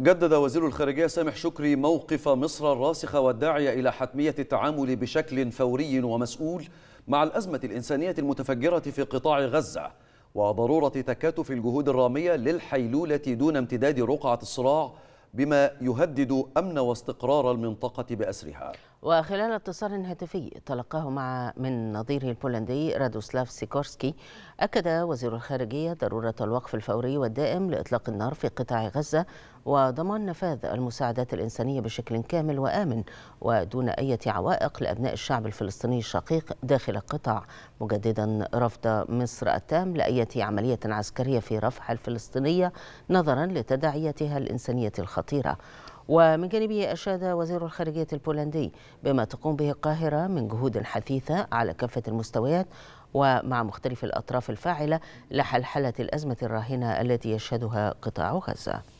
جدد وزير الخارجية سامح شكري موقف مصر الراسخة والداعية إلى حتمية التعامل بشكل فوري ومسؤول مع الأزمة الإنسانية المتفجرة في قطاع غزة وضرورة تكاتف الجهود الرامية للحيلولة دون امتداد رقعة الصراع بما يهدد أمن واستقرار المنطقة بأسرها وخلال اتصال هاتفي تلقاه مع من نظيره البولندي رادوسلاف سيكورسكي أكد وزير الخارجية ضرورة الوقف الفوري والدائم لإطلاق النار في قطاع غزة وضمان نفاذ المساعدات الإنسانية بشكل كامل وآمن ودون أي عوائق لأبناء الشعب الفلسطيني الشقيق داخل القطاع مجددا رفض مصر التام لأية عملية عسكرية في رفح الفلسطينية نظرا لتداعياتها الإنسانية الخطيرة ومن جانبه أشاد وزير الخارجية البولندي بما تقوم به القاهرة من جهود حثيثة على كافة المستويات ومع مختلف الأطراف الفاعلة لحلحلة الأزمة الراهنة التي يشهدها قطاع غزة